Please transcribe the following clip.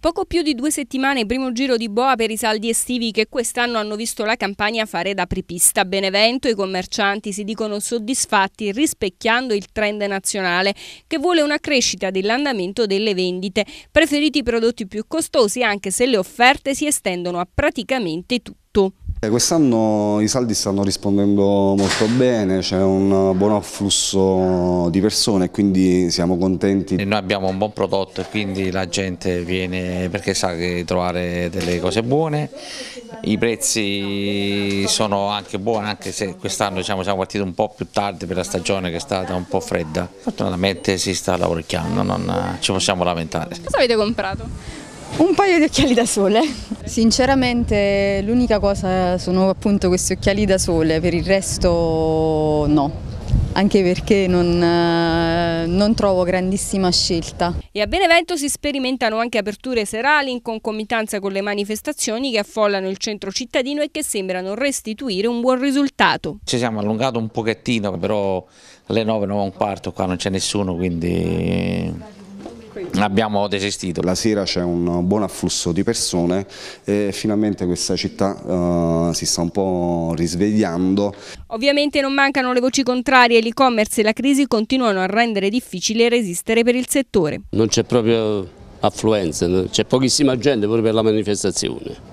poco più di due settimane primo giro di boa per i saldi estivi che quest'anno hanno visto la campagna fare da pripista. Benevento i commercianti si dicono soddisfatti rispecchiando il trend nazionale che vuole una crescita dell'andamento delle vendite. Preferiti i prodotti più costosi anche se le offerte si estendono a praticamente tutto. Eh, quest'anno i saldi stanno rispondendo molto bene, c'è un buon afflusso di persone e quindi siamo contenti. E noi abbiamo un buon prodotto e quindi la gente viene perché sa che trovare delle cose buone, i prezzi sono anche buoni anche se quest'anno diciamo, siamo partiti un po' più tardi per la stagione che è stata un po' fredda. Fortunatamente si sta lavorando, non ci possiamo lamentare. Cosa avete comprato? Un paio di occhiali da sole. Sinceramente l'unica cosa sono appunto questi occhiali da sole, per il resto no anche perché non, eh, non, trovo grandissima scelta. E a Benevento si sperimentano anche aperture serali in concomitanza con le manifestazioni che affollano il centro cittadino e che sembrano restituire un buon risultato. Ci siamo allungati un pochettino, però alle 9, 9 e un quarto qua non c'è nessuno, quindi abbiamo desistito. La sera c'è un buon afflusso di persone e finalmente questa città uh, si sta un po' risvegliando. Ovviamente non mancano le voci contrarie, l'e-commerce e la crisi continuano a rendere difficile resistere per il settore. Non c'è proprio affluenza, c'è pochissima gente pure per la manifestazione.